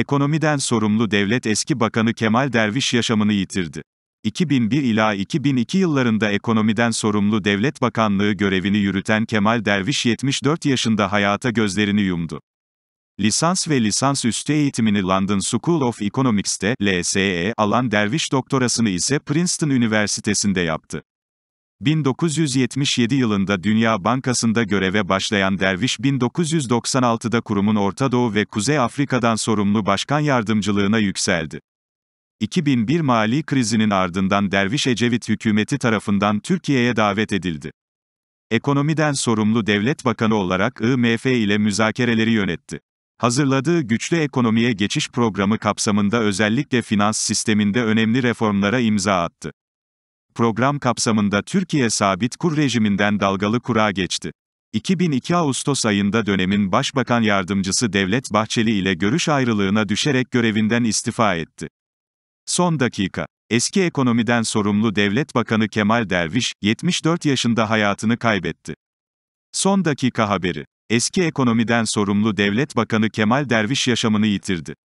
Ekonomiden sorumlu devlet eski bakanı Kemal Derviş yaşamını yitirdi. 2001 ila 2002 yıllarında ekonomiden sorumlu Devlet Bakanlığı görevini yürüten Kemal Derviş 74 yaşında hayata gözlerini yumdu. Lisans ve lisans üstü eğitimini London School of Economics'te LSE alan Derviş doktorasını ise Princeton Üniversitesi'nde yaptı. 1977 yılında Dünya Bankası'nda göreve başlayan Derviş 1996'da kurumun Orta Doğu ve Kuzey Afrika'dan sorumlu başkan yardımcılığına yükseldi. 2001 mali krizinin ardından Derviş Ecevit hükümeti tarafından Türkiye'ye davet edildi. Ekonomiden sorumlu devlet bakanı olarak IMF ile müzakereleri yönetti. Hazırladığı güçlü ekonomiye geçiş programı kapsamında özellikle finans sisteminde önemli reformlara imza attı program kapsamında Türkiye sabit kur rejiminden dalgalı kura geçti. 2002 Ağustos ayında dönemin Başbakan Yardımcısı Devlet Bahçeli ile görüş ayrılığına düşerek görevinden istifa etti. Son dakika. Eski ekonomiden sorumlu Devlet Bakanı Kemal Derviş, 74 yaşında hayatını kaybetti. Son dakika haberi. Eski ekonomiden sorumlu Devlet Bakanı Kemal Derviş yaşamını yitirdi.